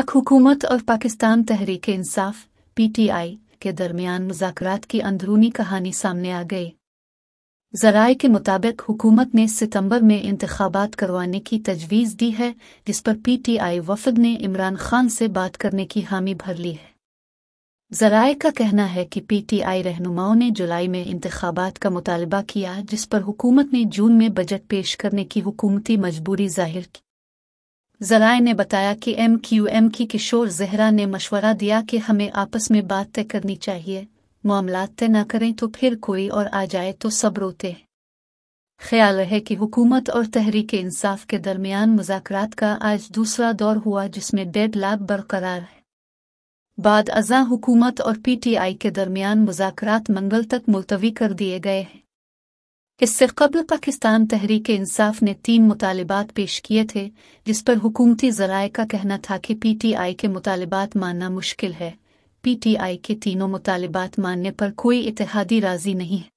अक हुकूमत और पाकिस्तान तहरीक इंसाफ पीटीआई के दरमियान मुजाकर की अंदरूनी कहानी सामने आ गई जराए के मुताबिक हुकूमत ने सितंबर में इंतबात करवाने की तजवीज़ दी है जिस पर पीटीआई वफद ने इमरान खान से बात करने की हामी भर ली है जराए का कहना है कि पीटीआई रहनुमाओं ने जुलाई में इंतबात का मुतालबा किया जिस पर हुकूमत ने जून में बजट पेश करने की हुकूमती मजबूरी जाहिर की जराए ने बताया कि एम क्यू एम की किशोर जहरा ने मशवरा दिया कि हमें आपस में बात तय करनी चाहिए मामला तय न करें तो फिर कोई और आ जाए तो सब रोते हैं ख्याल है कि हुकूमत और तहरीक इंसाफ के दरमियान मुजाकर का आज दूसरा दौर हुआ जिसमें डेड लाख बरकरार है बाद अजा हुकूमत और पीटीआई के दरमियान मुजाकर मंगल तक मुलतवी कर दिए गए हैं इससे कबल पाकिस्तान तहरीक इंसाफ ने तीन मुतालबात पेश किए थे जिस पर हुकूमती जराये का कहना था कि पी टी आई के मुतालबात मानना मुश्किल है पी टी आई के तीनों मुतालबात मानने पर कोई इतिहादी राजी नहीं है